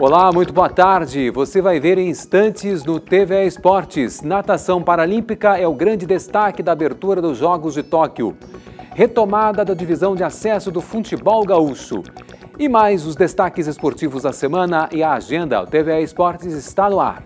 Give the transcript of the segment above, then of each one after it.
Olá, muito boa tarde. Você vai ver em instantes no TV Esportes. Natação paralímpica é o grande destaque da abertura dos Jogos de Tóquio. Retomada da divisão de acesso do futebol gaúcho. E mais os destaques esportivos da semana e a agenda. O TV Esportes está no ar.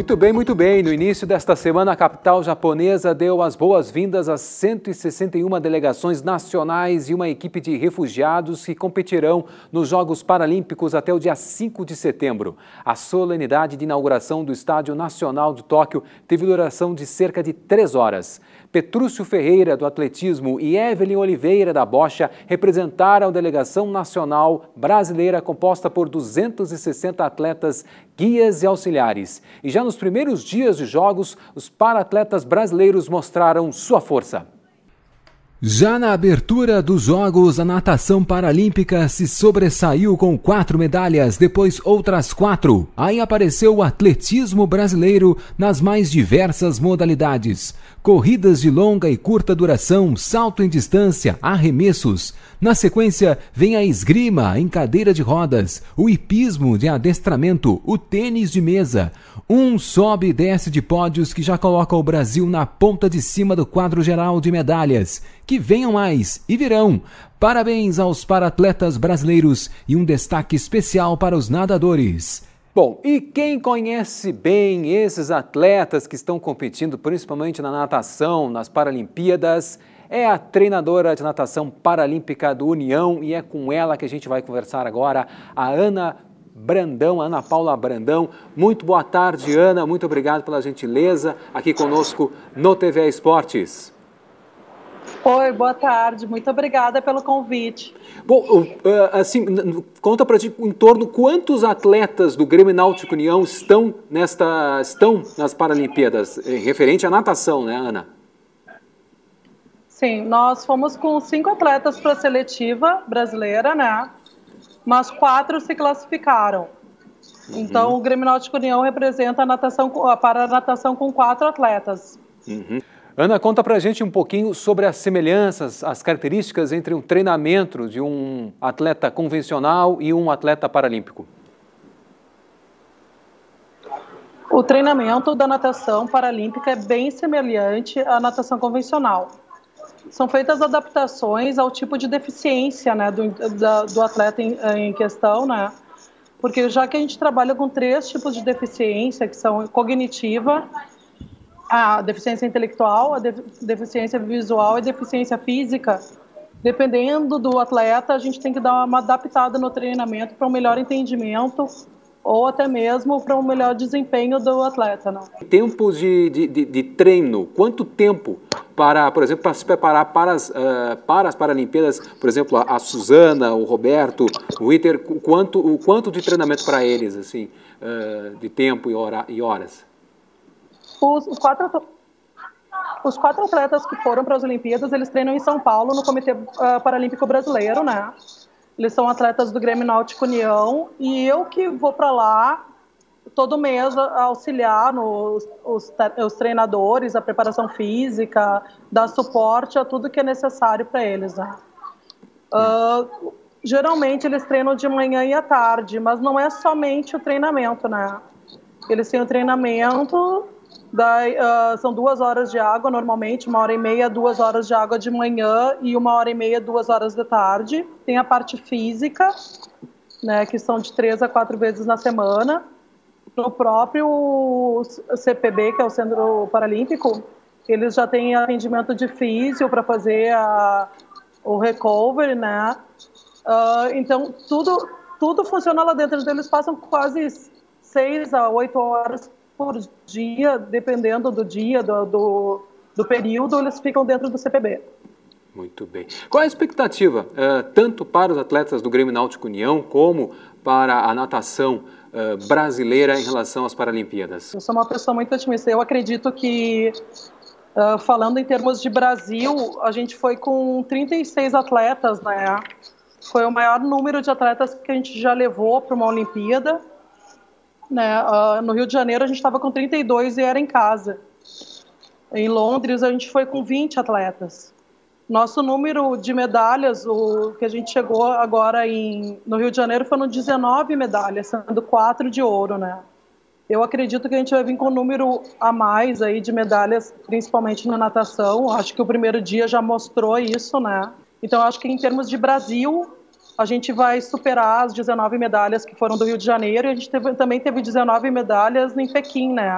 Muito bem, muito bem. No início desta semana, a capital japonesa deu as boas-vindas a 161 delegações nacionais e uma equipe de refugiados que competirão nos Jogos Paralímpicos até o dia 5 de setembro. A solenidade de inauguração do Estádio Nacional de Tóquio teve duração de cerca de três horas. Petrúcio Ferreira, do atletismo, e Evelyn Oliveira, da bocha, representaram a delegação nacional brasileira composta por 260 atletas, guias e auxiliares. E já nos primeiros dias de jogos, os para-atletas brasileiros mostraram sua força. Já na abertura dos Jogos, a natação paralímpica se sobressaiu com quatro medalhas, depois outras quatro. Aí apareceu o atletismo brasileiro nas mais diversas modalidades: corridas de longa e curta duração, salto em distância, arremessos. Na sequência, vem a esgrima em cadeira de rodas, o hipismo de adestramento, o tênis de mesa. Um sobe e desce de pódios que já coloca o Brasil na ponta de cima do quadro geral de medalhas. Que venham mais e virão. Parabéns aos paratletas brasileiros e um destaque especial para os nadadores. Bom, e quem conhece bem esses atletas que estão competindo, principalmente na natação, nas Paralimpíadas, é a treinadora de natação paralímpica do União e é com ela que a gente vai conversar agora, a Ana Brandão, Ana Paula Brandão. Muito boa tarde, Ana. Muito obrigado pela gentileza aqui conosco no TV Esportes. Oi, boa tarde. Muito obrigada pelo convite. Bom, é, assim, conta para gente em torno quantos atletas do Grêmio Náutico União estão nesta estão nas Paralimpíadas, referente à natação, né, Ana? Sim, nós fomos com cinco atletas para a seletiva brasileira, né? Mas quatro se classificaram. Uhum. Então, o Grêmio Náutico União representa a natação para a natação com quatro atletas. Uhum. Ana, conta pra gente um pouquinho sobre as semelhanças, as características entre um treinamento de um atleta convencional e um atleta paralímpico. O treinamento da natação paralímpica é bem semelhante à natação convencional são feitas adaptações ao tipo de deficiência né, do, da, do atleta em, em, questão, né? Porque já que a gente trabalha com três tipos de deficiência, que são cognitiva, a deficiência intelectual, a deficiência visual e deficiência física, dependendo do atleta, a gente tem que dar uma adaptada no treinamento para um melhor entendimento ou até mesmo para um melhor desempenho do atleta. Né? Tempos de, de, de, treino, quanto tempo para, por exemplo, para se preparar para as, uh, para as Paralimpíadas, por exemplo, a, a Suzana, o Roberto, o Ritter, quanto, o quanto de treinamento para eles, assim, uh, de tempo e, hora, e horas? Os, os quatro os quatro atletas que foram para as Olimpíadas, eles treinam em São Paulo, no Comitê uh, Paralímpico Brasileiro, né? Eles são atletas do Grêmio Náutico União e eu que vou para lá todo mês auxiliar nos, os, os, treinadores, a preparação física, dar suporte a tudo que é necessário para eles. Né? Uh, geralmente eles treinam de manhã e à tarde, mas não é somente o treinamento, né? Eles têm o treinamento Daí, uh, são duas horas de água normalmente, uma hora e meia, duas horas de água de manhã e uma hora e meia, duas horas da tarde. Tem a parte física, né, que são de três a quatro vezes na semana. No próprio CPB, que é o Centro Paralímpico, eles já têm atendimento de físico para fazer a, o recovery, né? Uh, então, tudo, tudo funciona lá dentro. Então, eles passam quase seis a oito horas por dia, dependendo do dia, do, do, do período, eles ficam dentro do CPB. Muito bem. Qual a expectativa, uh, tanto para os atletas do Grêmio Náutico União, como para a natação uh, brasileira em relação às Paralimpíadas? Eu sou uma pessoa muito otimista. Eu acredito que, uh, falando em termos de Brasil, a gente foi com 36 atletas, né? Foi o maior número de atletas que a gente já levou para uma Olimpíada né? Uh, no Rio de Janeiro a gente estava com 32 e era em casa. Em Londres a gente foi com 20 atletas. Nosso número de medalhas, o que a gente chegou agora em, no Rio de Janeiro, foram 19 medalhas, sendo quatro de ouro, né? Eu acredito que a gente vai vir com um número a mais aí de medalhas, principalmente na natação. Acho que o primeiro dia já mostrou isso, né? Então acho que em termos de Brasil, a gente vai superar as 19 medalhas que foram do Rio de Janeiro e a gente teve, também teve 19 medalhas em Pequim, né?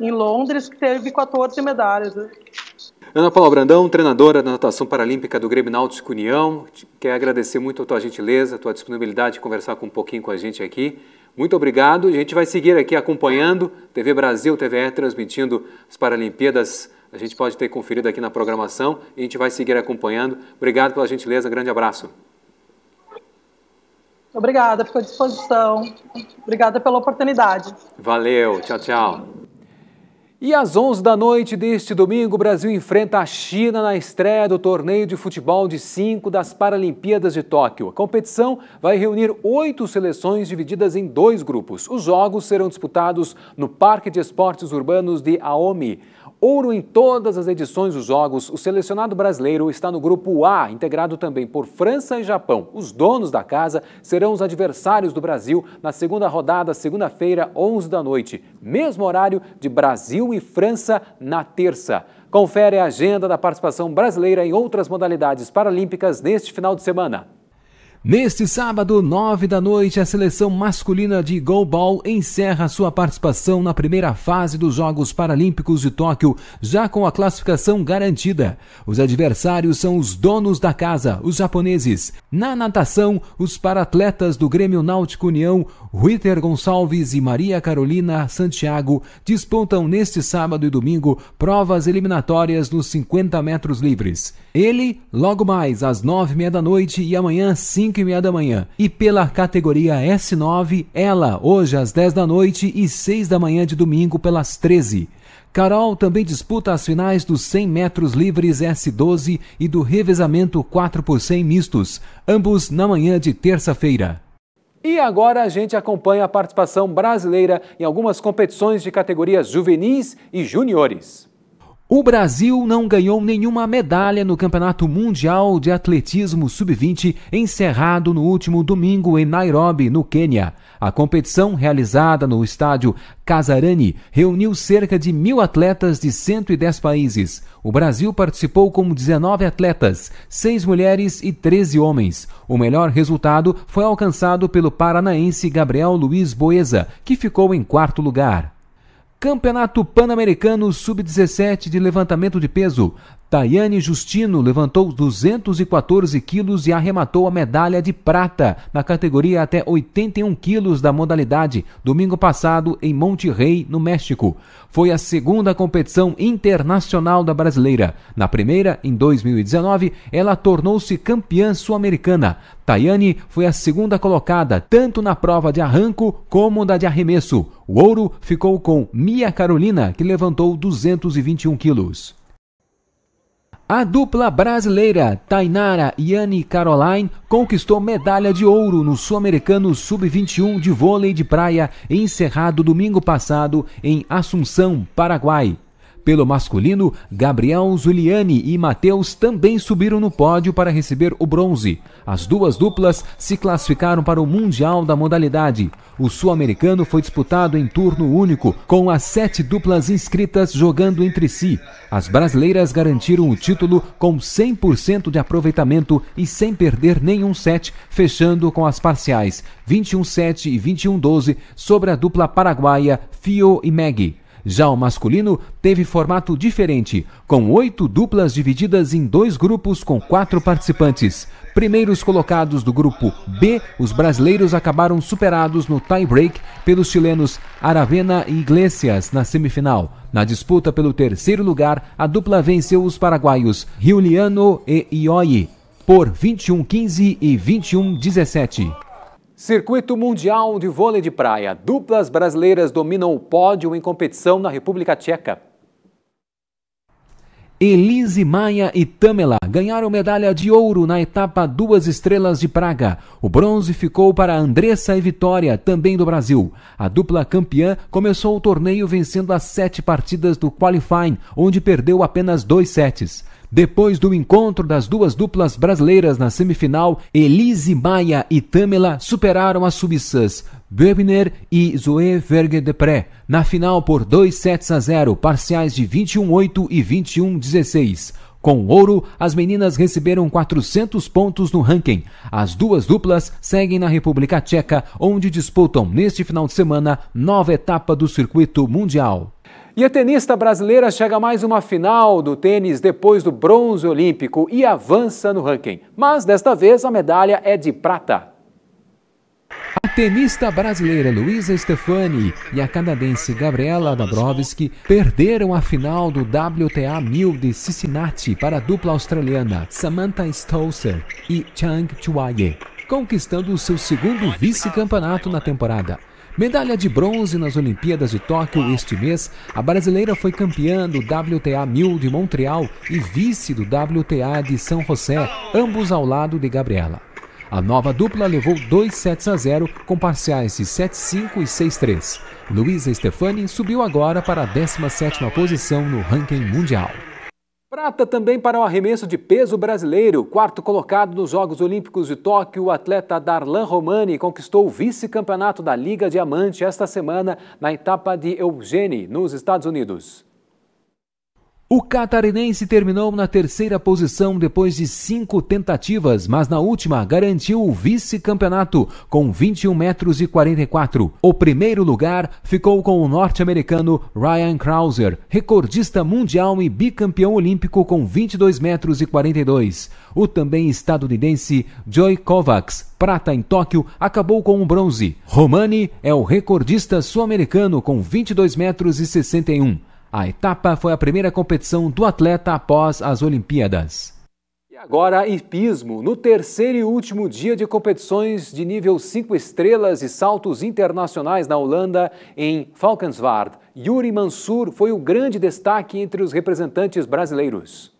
Em Londres, que teve 14 medalhas. Ana Paula Brandão, treinadora da natação paralímpica do Grêmio Náutico União, quer agradecer muito a tua gentileza, a tua disponibilidade de conversar com um pouquinho com a gente aqui. Muito obrigado. A gente vai seguir aqui acompanhando TV Brasil, TVE transmitindo as Paralimpíadas. A gente pode ter conferido aqui na programação e a gente vai seguir acompanhando. Obrigado pela gentileza. Grande abraço. Obrigada, fico à disposição. Obrigada pela oportunidade. Valeu, tchau, tchau. E às 11 da noite deste domingo, o Brasil enfrenta a China na estreia do torneio de futebol de 5 das Paralimpíadas de Tóquio. A competição vai reunir oito seleções divididas em dois grupos. Os jogos serão disputados no Parque de Esportes Urbanos de Aomi. Ouro em todas as edições dos Jogos, o selecionado brasileiro está no grupo A, integrado também por França e Japão. Os donos da casa serão os adversários do Brasil na segunda rodada, segunda-feira, 11 da noite, mesmo horário de Brasil e França na terça. Confere a agenda da participação brasileira em outras modalidades paralímpicas neste final de semana. Neste sábado, nove da noite, a seleção masculina de goalball encerra sua participação na primeira fase dos Jogos Paralímpicos de Tóquio, já com a classificação garantida. Os adversários são os donos da casa, os japoneses. Na natação, os paratletas do Grêmio Náutico União Ritter Gonçalves e Maria Carolina Santiago disputam neste sábado e domingo provas eliminatórias nos 50 metros livres. Ele, logo mais às 9h30 da noite e amanhã 5h30 da manhã. E pela categoria S9, ela, hoje às 10 da noite e 6 da manhã de domingo pelas 13. Carol também disputa as finais dos 100 metros livres S12 e do revezamento 4 por 100 mistos, ambos na manhã de terça-feira. E agora a gente acompanha a participação brasileira em algumas competições de categorias juvenis e juniores. O Brasil não ganhou nenhuma medalha no Campeonato Mundial de Atletismo Sub-20, encerrado no último domingo em Nairobi, no Quênia. A competição, realizada no estádio Casarani, reuniu cerca de mil atletas de 110 países. O Brasil participou com 19 atletas, 6 mulheres e 13 homens. O melhor resultado foi alcançado pelo paranaense Gabriel Luiz Boeza, que ficou em quarto lugar. Campeonato Pan-Americano Sub-17 de Levantamento de Peso. Tayane Justino levantou 214 quilos e arrematou a medalha de prata na categoria até 81 quilos da modalidade, domingo passado em Monterrey, no México. Foi a segunda competição internacional da brasileira. Na primeira, em 2019, ela tornou-se campeã sul-americana. Tayane foi a segunda colocada, tanto na prova de arranco como da de arremesso. O ouro ficou com Mia Carolina, que levantou 221 quilos. A dupla brasileira Tainara e Anne Caroline conquistou medalha de ouro no Sul-Americano Sub-21 de vôlei de praia, encerrado domingo passado em Assunção, Paraguai. Pelo masculino, Gabriel Zuliani e Matheus também subiram no pódio para receber o bronze. As duas duplas se classificaram para o Mundial da modalidade. O sul-americano foi disputado em turno único, com as sete duplas inscritas jogando entre si. As brasileiras garantiram o título com 100% de aproveitamento e sem perder nenhum set, fechando com as parciais 21-7 e 21-12 sobre a dupla paraguaia Fio e Maggie. Já o masculino teve formato diferente, com oito duplas divididas em dois grupos com quatro participantes. Primeiros colocados do grupo B, os brasileiros acabaram superados no tie-break pelos chilenos Aravena e Iglesias na semifinal. Na disputa pelo terceiro lugar, a dupla venceu os paraguaios Riuliano e Ioi por 21-15 e 21-17. Circuito Mundial de Vôlei de Praia. Duplas brasileiras dominam o pódio em competição na República Tcheca. Elise Maia e Tamela ganharam medalha de ouro na etapa Duas Estrelas de Praga. O bronze ficou para Andressa e Vitória, também do Brasil. A dupla campeã começou o torneio vencendo as sete partidas do qualifying, onde perdeu apenas dois sets. Depois do encontro das duas duplas brasileiras na semifinal, Elise Maia e Tamela superaram as suíças Böbner e Zoé verge Pré na final por 2 sets a 0, parciais de 21-8 e 21-16. Com ouro, as meninas receberam 400 pontos no ranking. As duas duplas seguem na República Tcheca, onde disputam neste final de semana nova etapa do circuito mundial. E a tenista brasileira chega a mais uma final do tênis depois do bronze olímpico e avança no ranking. Mas desta vez a medalha é de prata. A tenista brasileira Luisa Stefani e a canadense Gabriela Dabrowski perderam a final do WTA 1000 de Cincinnati para a dupla australiana Samantha Stosur e Chang Chuaye, conquistando o seu segundo vice-campeonato na temporada. Medalha de bronze nas Olimpíadas de Tóquio este mês, a brasileira foi campeã do WTA 1000 de Montreal e vice do WTA de São José, ambos ao lado de Gabriela. A nova dupla levou 2 sets a 0 com parciais de 7-5 e 6-3. Luísa Stefani subiu agora para a 17ª posição no ranking mundial. Prata também para o arremesso de peso brasileiro. Quarto colocado nos Jogos Olímpicos de Tóquio, o atleta Darlan Romani conquistou o vice-campeonato da Liga Diamante esta semana na etapa de Eugene, nos Estados Unidos. O catarinense terminou na terceira posição depois de cinco tentativas, mas na última garantiu o vice-campeonato com 21 metros e 44. O primeiro lugar ficou com o norte-americano Ryan Krauser, recordista mundial e bicampeão olímpico com 22 metros e 42. O também estadunidense Joy Kovacs, prata em Tóquio, acabou com o bronze. Romani é o recordista sul-americano com 22 metros e 61. A etapa foi a primeira competição do atleta após as Olimpíadas. E agora, hipismo. No terceiro e último dia de competições de nível 5 estrelas e saltos internacionais na Holanda, em Valkenswaard, Yuri Mansur foi o grande destaque entre os representantes brasileiros.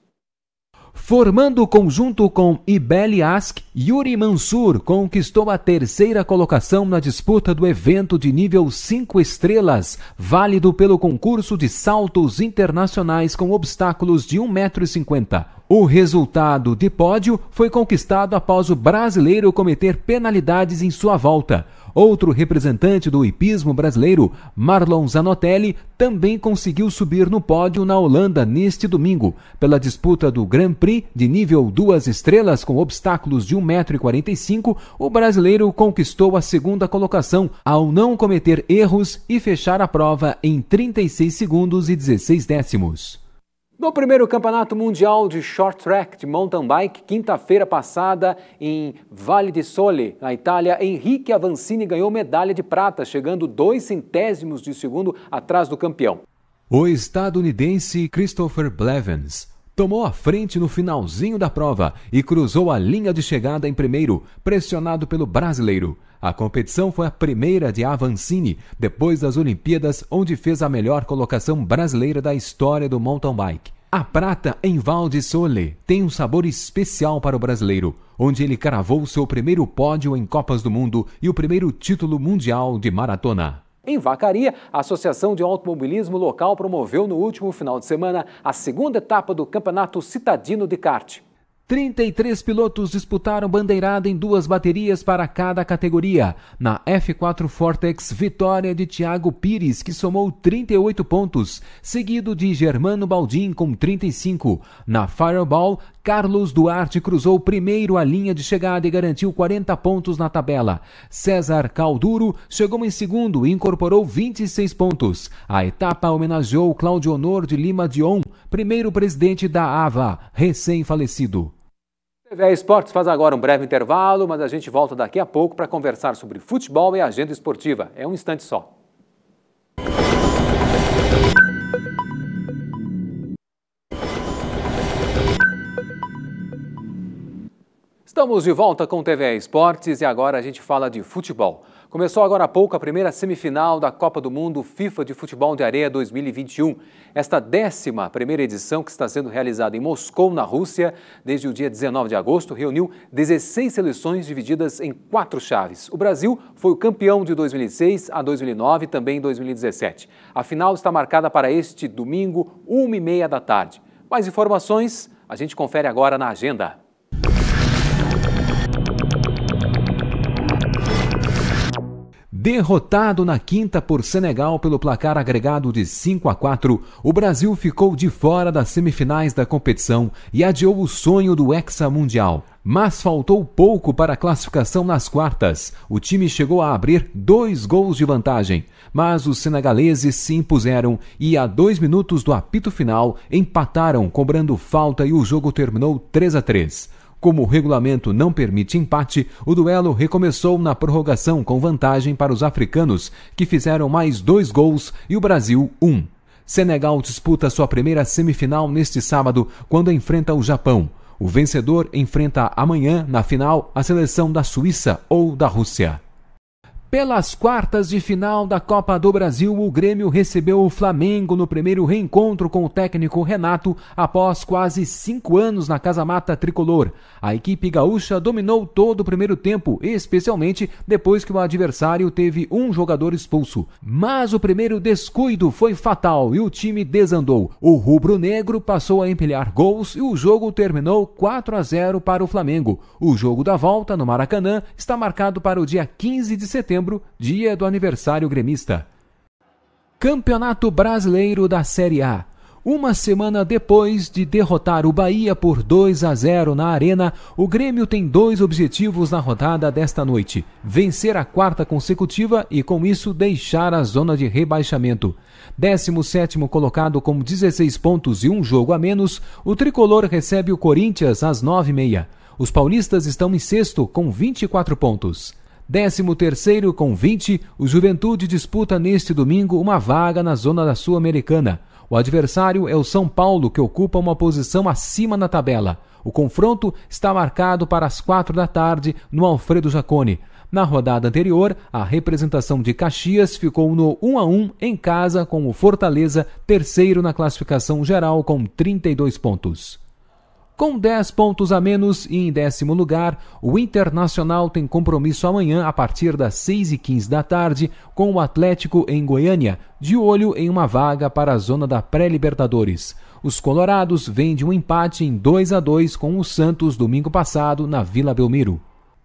Formando o conjunto com Ibeli Ask, Yuri Mansur conquistou a terceira colocação na disputa do evento de nível 5 estrelas, válido pelo concurso de saltos internacionais com obstáculos de 1,50m. O resultado de pódio foi conquistado após o brasileiro cometer penalidades em sua volta. Outro representante do hipismo brasileiro, Marlon Zanotelli, também conseguiu subir no pódio na Holanda neste domingo, pela disputa do Grand Prix de nível 2 estrelas com obstáculos de 1,45m, o brasileiro conquistou a segunda colocação ao não cometer erros e fechar a prova em 36 segundos e 16 décimos. No primeiro Campeonato Mundial de Short Track de Mountain Bike, quinta-feira passada em Valle di Sole, na Itália, Henrique Avancini ganhou medalha de prata, chegando dois centésimos de segundo atrás do campeão. O estadunidense Christopher Blevins tomou a frente no finalzinho da prova e cruzou a linha de chegada em primeiro, pressionado pelo brasileiro. A competição foi a primeira de Avancini depois das Olimpíadas, onde fez a melhor colocação brasileira da história do mountain bike. A prata em Val de Sole tem um sabor especial para o brasileiro, onde ele cravou seu primeiro pódio em Copas do Mundo e o primeiro título mundial de maratona. Em Vacaria, a Associação de Automobilismo Local promoveu no último final de semana a segunda etapa do Campeonato Citadino de Kart. 33 pilotos disputaram bandeirada em duas baterias para cada categoria. Na F4 Fortex, vitória de Thiago Pires, que somou 38 pontos, seguido de Germano Baldin com 35. Na Fireball, Carlos Duarte cruzou primeiro a linha de chegada e garantiu 40 pontos na tabela. César Calduro chegou em segundo e incorporou 26 pontos. A etapa homenageou Claudio Honor de Lima Dion, primeiro presidente da AVA, recém-falecido. TV Esportes faz agora um breve intervalo, mas a gente volta daqui a pouco para conversar sobre futebol e agenda esportiva. É um instante só. Estamos de volta com TV Esportes e agora a gente fala de futebol. Começou agora há pouco a primeira semifinal da Copa do Mundo FIFA de Futebol de Areia 2021. Esta décima primeira edição, que está sendo realizada em Moscou, na Rússia, desde o dia 19 de agosto, reuniu 16 seleções divididas em quatro chaves. O Brasil foi o campeão de 2006 a 2009 e também em 2017. A final está marcada para este domingo, 1h30 da tarde. Mais informações a gente confere agora na agenda. Derrotado na quinta por Senegal pelo placar agregado de 5 a 4, o Brasil ficou de fora das semifinais da competição e adiou o sonho do Hexa Mundial. Mas faltou pouco para a classificação nas quartas. O time chegou a abrir dois gols de vantagem, mas os senegaleses se impuseram e, a dois minutos do apito final, empataram, cobrando falta e o jogo terminou 3 a 3. Como o regulamento não permite empate, o duelo recomeçou na prorrogação com vantagem para os africanos, que fizeram mais dois gols e o Brasil um. Senegal disputa sua primeira semifinal neste sábado, quando enfrenta o Japão. O vencedor enfrenta amanhã, na final, a seleção da Suíça ou da Rússia. Pelas quartas de final da Copa do Brasil, o Grêmio recebeu o Flamengo no primeiro reencontro com o técnico Renato após quase cinco anos na Casa Mata Tricolor. A equipe gaúcha dominou todo o primeiro tempo, especialmente depois que o adversário teve um jogador expulso. Mas o primeiro descuido foi fatal e o time desandou. O rubro-negro passou a empilhar gols e o jogo terminou 4 a 0 para o Flamengo. O jogo da volta no Maracanã está marcado para o dia 15 de setembro setembro, dia do aniversário gremista. Campeonato Brasileiro da Série A. Uma semana depois de derrotar o Bahia por 2 a 0 na Arena, o Grêmio tem dois objetivos na rodada desta noite: vencer a quarta consecutiva e, com isso, deixar a zona de rebaixamento. 17 colocado com 16 pontos e um jogo a menos, o tricolor recebe o Corinthians às 9h30. Os paulistas estão em sexto com 24 pontos. 13º com 20, o Juventude disputa neste domingo uma vaga na zona da Sul-Americana. O adversário é o São Paulo, que ocupa uma posição acima na tabela. O confronto está marcado para as quatro da tarde no Alfredo Jacone. Na rodada anterior, a representação de Caxias ficou no 1 a 1 em casa com o Fortaleza, terceiro na classificação geral com 32 pontos. Com 10 pontos a menos e em décimo lugar, o Internacional tem compromisso amanhã a partir das 6h15 da tarde com o Atlético em Goiânia, de olho em uma vaga para a zona da pré-Libertadores. Os Colorados vêm de um empate em 2 a 2 com o Santos domingo passado na Vila Belmiro.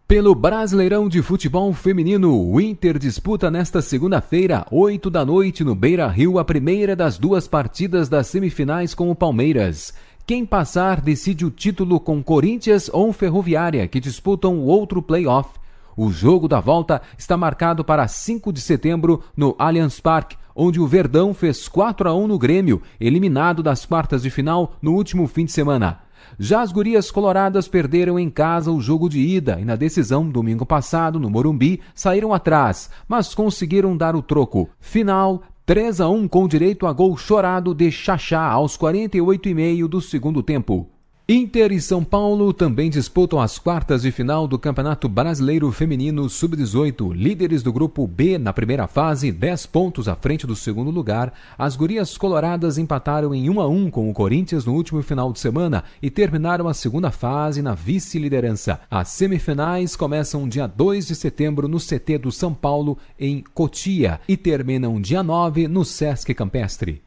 Pelo Brasileirão de Futebol Feminino, o Inter disputa nesta segunda-feira, 8 da noite, no Beira Rio, a primeira das duas partidas das semifinais com o Palmeiras. Quem passar decide o título com Corinthians ou Ferroviária, que disputam o outro playoff. O jogo da volta está marcado para 5 de setembro no Allianz Parque, onde o Verdão fez 4 a 1 no Grêmio, eliminado das quartas de final no último fim de semana. Já as gurias coloradas perderam em casa o jogo de ida e na decisão domingo passado no Morumbi saíram atrás, mas conseguiram dar o troco. Final 3 a 1 com direito a gol chorado de Xaxá aos 48 e meio do segundo tempo. Inter e São Paulo também disputam as quartas de final do Campeonato Brasileiro Feminino Sub-18, líderes do grupo B na primeira fase, 10 pontos à frente do segundo lugar. As gurias coloradas empataram em 1 a 1 com o Corinthians no último final de semana e terminaram a segunda fase na vice-liderança. As semifinais começam dia 2 de setembro no CT do São Paulo em Cotia e terminam dia 9 no Sesc Campestre.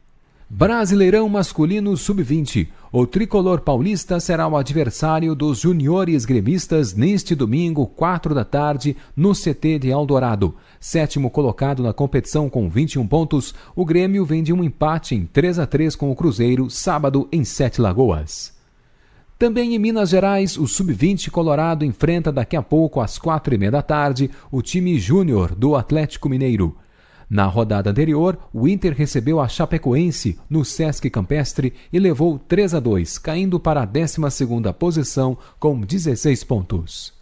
Brasileirão Masculino Sub-20. O tricolor paulista será o adversário dos juniores gremistas neste domingo, 4 da tarde, no CT de Eldorado. Sétimo colocado na competição com 21 pontos, o Grêmio vem de um empate em 3 a 3 com o Cruzeiro, sábado, em Sete Lagoas. Também em Minas Gerais, o Sub-20 Colorado enfrenta daqui a pouco, às quatro e meia da tarde, o time júnior do Atlético Mineiro. Na rodada anterior, o Inter recebeu a Chapecoense no Sesc Campestre e levou 3 a 2, caindo para a 12 posição com 16 pontos.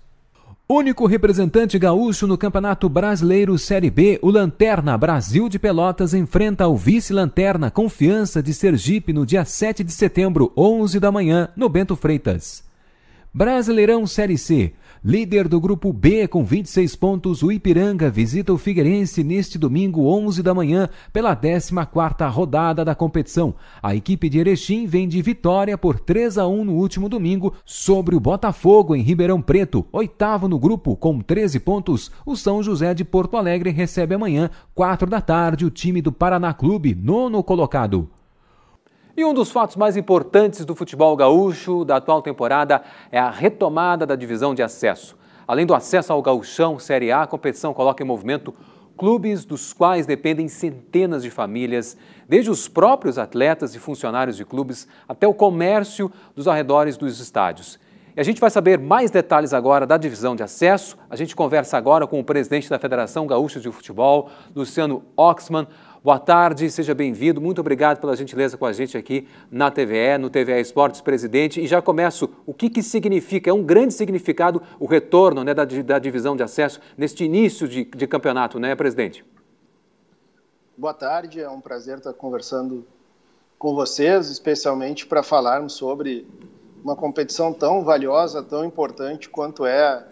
Único representante gaúcho no Campeonato Brasileiro Série B, o Lanterna Brasil de Pelotas enfrenta o vice-lanterna Confiança de Sergipe no dia 7 de setembro, 11 da manhã, no Bento Freitas. Brasileirão Série C. Líder do grupo B com 26 pontos, o Ipiranga visita o Figueirense neste domingo, 11 da manhã, pela 14ª rodada da competição. A equipe de Erechim vem de vitória por 3 a 1 no último domingo sobre o Botafogo em Ribeirão Preto, oitavo no grupo com 13 pontos. O São José de Porto Alegre recebe amanhã, 4 da tarde, o time do Paraná Clube, nono colocado. E um dos fatos mais importantes do futebol gaúcho da atual temporada é a retomada da divisão de acesso. Além do acesso ao gauchão Série A, a competição coloca em movimento clubes dos quais dependem centenas de famílias, desde os próprios atletas e funcionários de clubes até o comércio dos arredores dos estádios. E a gente vai saber mais detalhes agora da divisão de acesso. A gente conversa agora com o presidente da Federação Gaúcha de Futebol, Luciano Oxman. Boa tarde, seja bem-vindo. Muito obrigado pela gentileza com a gente aqui na TVE, no TVE Esportes, presidente. E já começo. O que, que significa? É um grande significado o retorno né, da, da divisão de acesso neste início de, de campeonato, né, presidente? Boa tarde, é um prazer estar conversando com vocês, especialmente para falarmos sobre uma competição tão valiosa, tão importante quanto é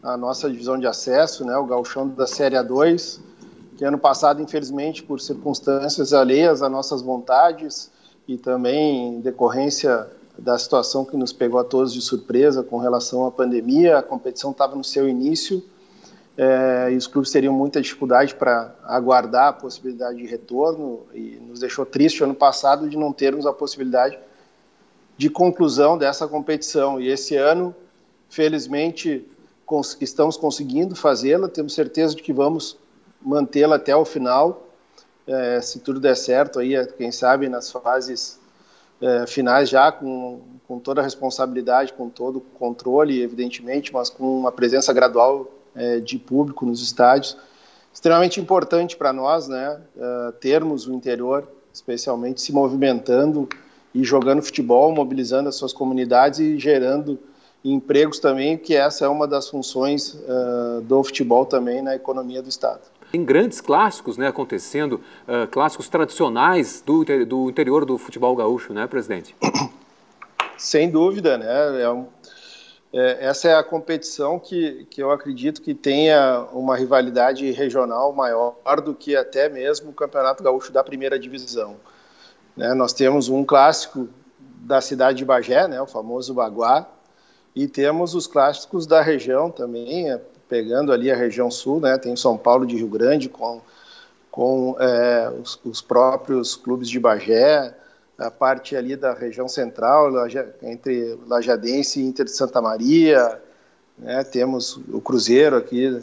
a nossa divisão de acesso, né, o gauchão da Série A2 que ano passado, infelizmente, por circunstâncias alheias às nossas vontades e também em decorrência da situação que nos pegou a todos de surpresa com relação à pandemia, a competição estava no seu início é, e os clubes teriam muita dificuldade para aguardar a possibilidade de retorno e nos deixou triste ano passado de não termos a possibilidade de conclusão dessa competição e esse ano, felizmente, cons estamos conseguindo fazê-la, temos certeza de que vamos mantê-la até o final, é, se tudo der certo aí, é, quem sabe nas fases é, finais já com, com toda a responsabilidade, com todo o controle, evidentemente, mas com uma presença gradual é, de público nos estádios, extremamente importante para nós, né, é, termos o interior, especialmente se movimentando e jogando futebol, mobilizando as suas comunidades e gerando empregos também, que essa é uma das funções uh, do futebol também na economia do Estado. Tem grandes clássicos né, acontecendo, uh, clássicos tradicionais do, do interior do futebol gaúcho, né, presidente? Sem dúvida, né? É um, é, essa é a competição que, que eu acredito que tenha uma rivalidade regional maior do que até mesmo o Campeonato Gaúcho da primeira divisão. Né? Nós temos um clássico da cidade de Bagé, né, o famoso Baguá, e temos os clássicos da região também, pegando ali a região sul, né, tem São Paulo de Rio Grande com, com é, os, os, próprios clubes de Bagé, a parte ali da região central, entre Lajadense e Inter de Santa Maria, né, temos o Cruzeiro aqui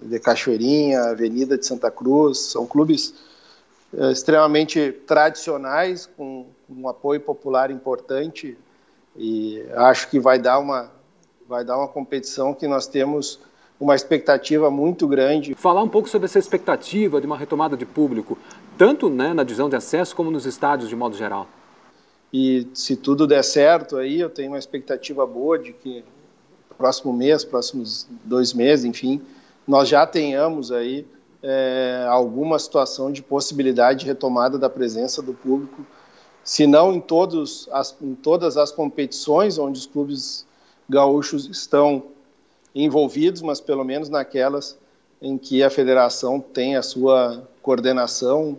de Cachoeirinha, Avenida de Santa Cruz, são clubes é, extremamente tradicionais, com um apoio popular importante, e acho que vai dar uma, vai dar uma competição que nós temos uma expectativa muito grande. Falar um pouco sobre essa expectativa de uma retomada de público, tanto né, na divisão de acesso como nos estádios de modo geral. E se tudo der certo aí, eu tenho uma expectativa boa de que próximo mês, próximos dois meses, enfim, nós já tenhamos aí é, alguma situação de possibilidade de retomada da presença do público, se não em, todos as, em todas as competições onde os clubes gaúchos estão envolvidos, mas pelo menos naquelas em que a federação tem a sua coordenação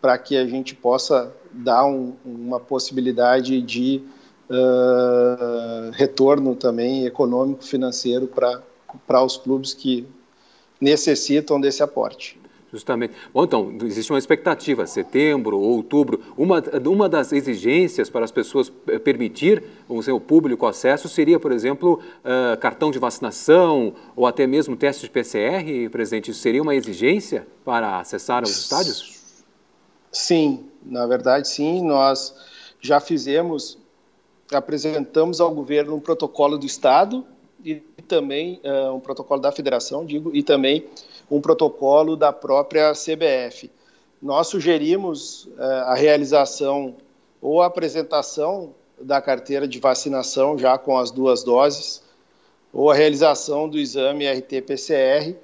para que a gente possa dar um, uma possibilidade de uh, retorno também econômico, financeiro para os clubes que necessitam desse aporte. Justamente. Bom, então, existe uma expectativa, setembro, outubro. Uma, uma das exigências para as pessoas eh, permitir vamos dizer, o público acesso seria, por exemplo, uh, cartão de vacinação ou até mesmo teste de PCR, presidente. Isso seria uma exigência para acessar os estádios? Sim, na verdade, sim. Nós já fizemos, apresentamos ao governo um protocolo do Estado e também uh, um protocolo da federação, digo, e também um protocolo da própria CBF. Nós sugerimos eh, a realização ou a apresentação da carteira de vacinação já com as duas doses, ou a realização do exame RT-PCR,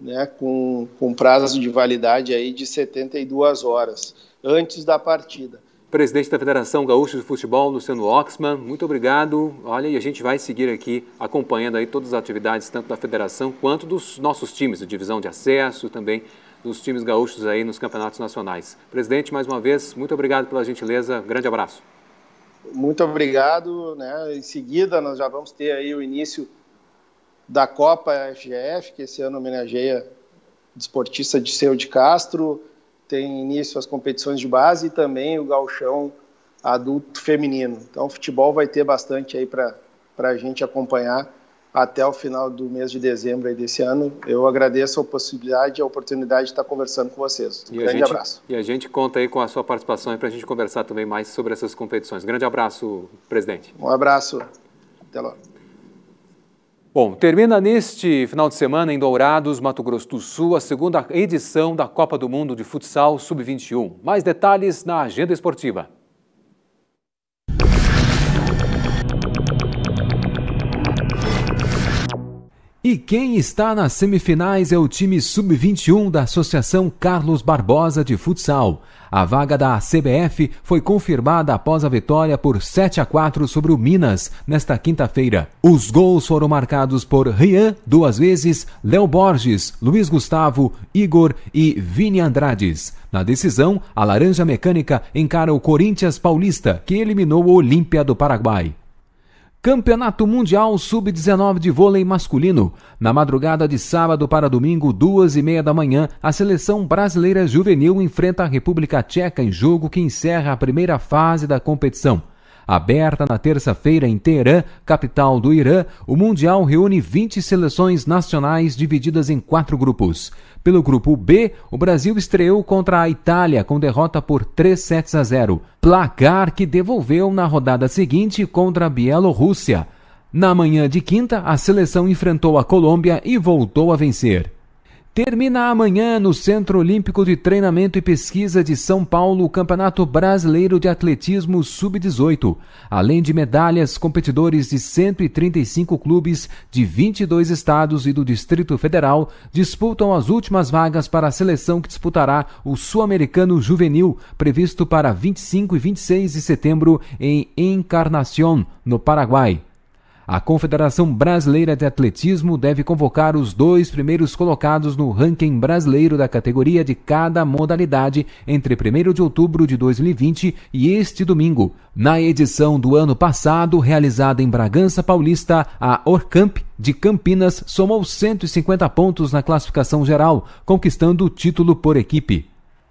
né, com, com prazo de validade aí de 72 horas antes da partida presidente da Federação Gaúcha de Futebol, Luciano Oxman. Muito obrigado. Olha, e a gente vai seguir aqui acompanhando aí todas as atividades, tanto da federação quanto dos nossos times, de divisão de acesso, também dos times gaúchos aí nos campeonatos nacionais. Presidente, mais uma vez, muito obrigado pela gentileza. Grande abraço. Muito obrigado. Né? Em seguida, nós já vamos ter aí o início da Copa FGF, que esse ano homenageia desportista de Seu de Castro tem início as competições de base e também o galchão adulto feminino. Então, o futebol vai ter bastante aí para a gente acompanhar até o final do mês de dezembro desse ano. Eu agradeço a possibilidade e a oportunidade de estar conversando com vocês. Um e grande gente, abraço. E a gente conta aí com a sua participação para a gente conversar também mais sobre essas competições. Grande abraço, presidente. Um abraço. Até logo. Bom, termina neste final de semana em Dourados, Mato Grosso do Sul, a segunda edição da Copa do Mundo de Futsal Sub-21. Mais detalhes na agenda esportiva. E quem está nas semifinais é o time sub-21 da Associação Carlos Barbosa de Futsal. A vaga da CBF foi confirmada após a vitória por 7 a 4 sobre o Minas nesta quinta-feira. Os gols foram marcados por Rian duas vezes, Léo Borges, Luiz Gustavo, Igor e Vini Andrades. Na decisão, a Laranja Mecânica encara o Corinthians Paulista, que eliminou o Olímpia do Paraguai. Campeonato Mundial Sub-19 de Vôlei Masculino. Na madrugada de sábado para domingo, duas e meia da manhã, a seleção brasileira juvenil enfrenta a República Tcheca em jogo que encerra a primeira fase da competição. Aberta na terça-feira em Teherã, capital do Irã, o Mundial reúne 20 seleções nacionais divididas em quatro grupos. Pelo grupo B, o Brasil estreou contra a Itália com derrota por 3 sets a 0, placar que devolveu na rodada seguinte contra a Bielorrússia. Na manhã de quinta, a seleção enfrentou a Colômbia e voltou a vencer. Termina amanhã no Centro Olímpico de Treinamento e Pesquisa de São Paulo o Campeonato Brasileiro de Atletismo Sub-18. Além de medalhas, competidores de 135 clubes de 22 estados e do Distrito Federal disputam as últimas vagas para a seleção que disputará o Sul-Americano Juvenil, previsto para 25 e 26 de setembro em Encarnación, no Paraguai. A Confederação Brasileira de Atletismo deve convocar os dois primeiros colocados no ranking brasileiro da categoria de cada modalidade entre 1 de outubro de 2020 e este domingo. Na edição do ano passado, realizada em Bragança Paulista, a Orcamp de Campinas somou 150 pontos na classificação geral, conquistando o título por equipe.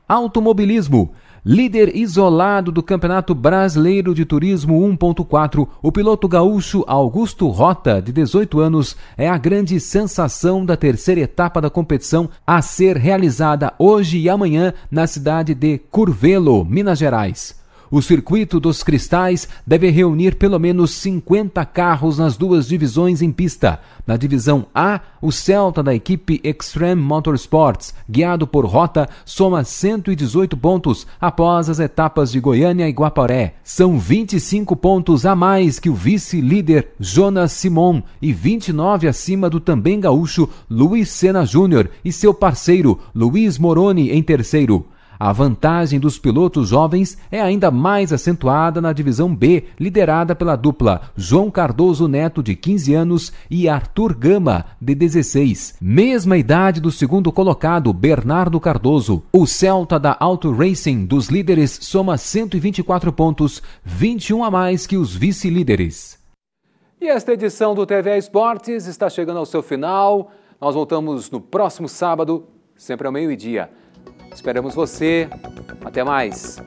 Automobilismo. Líder isolado do Campeonato Brasileiro de Turismo 1.4, o piloto gaúcho Augusto Rota, de 18 anos, é a grande sensação da terceira etapa da competição a ser realizada hoje e amanhã na cidade de Curvelo, Minas Gerais. O circuito dos cristais deve reunir pelo menos 50 carros nas duas divisões em pista. Na divisão A, o Celta da equipe Extreme Motorsports, guiado por Rota, soma 118 pontos após as etapas de Goiânia e Guaporé. São 25 pontos a mais que o vice-líder Jonas Simon e 29 acima do também gaúcho Luiz Sena Júnior e seu parceiro Luiz Moroni em terceiro. A vantagem dos pilotos jovens é ainda mais acentuada na divisão B, liderada pela dupla João Cardoso Neto, de 15 anos, e Arthur Gama, de 16. Mesma idade do segundo colocado, Bernardo Cardoso. O Celta da Auto Racing dos líderes soma 124 pontos, 21 a mais que os vice-líderes. E esta edição do TV Esportes está chegando ao seu final. Nós voltamos no próximo sábado, sempre ao meio-dia. Esperamos você. Até mais.